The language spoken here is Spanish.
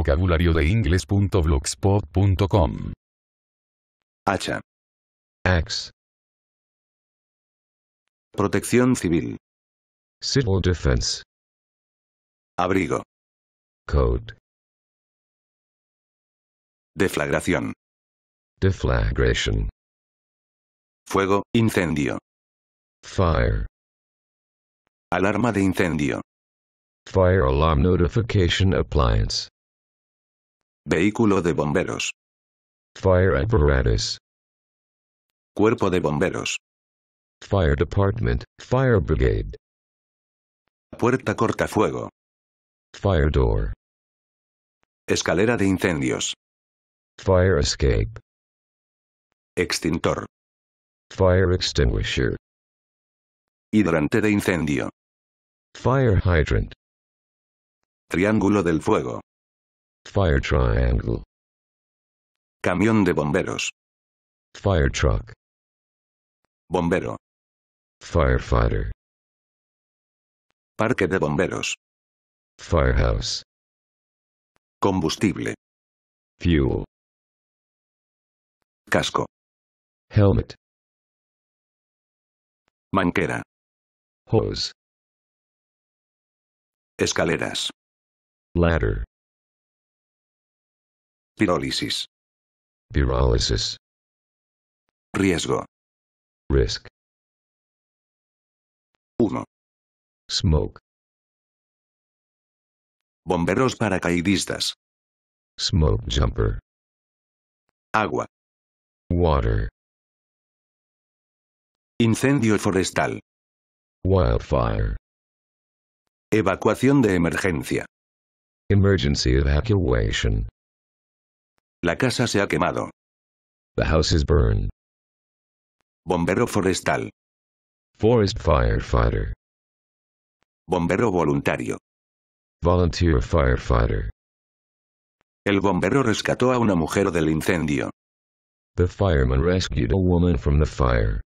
vocabulario de inglés.blogspot.com. Hacha. Axe. Protección civil. Civil defense. Abrigo. Code. Deflagración. Deflagration. Fuego, incendio. Fire. Alarma de incendio. Fire alarm notification appliance. Vehículo de bomberos. Fire apparatus. Cuerpo de bomberos. Fire department, fire brigade. Puerta cortafuego. Fire door. Escalera de incendios. Fire escape. Extintor. Fire extinguisher. Hidrante de incendio. Fire hydrant. Triángulo del fuego. Fire triangle. Camión de bomberos. Fire truck. Bombero. Firefighter. Parque de bomberos. Firehouse. Combustible. Fuel. Casco. Helmet. Manquera. Hose. Escaleras. Ladder. Pirólisis. Pirólisis. Riesgo. Risk. Humo. Smoke. Bomberos paracaidistas. Smoke jumper. Agua. Water. Incendio forestal. Wildfire. Evacuación de emergencia. Emergency evacuation. La casa se ha quemado. The house is burned. Bombero forestal. Forest firefighter. Bombero voluntario. Volunteer firefighter. El bombero rescató a una mujer del incendio. The fireman rescued a woman from the fire.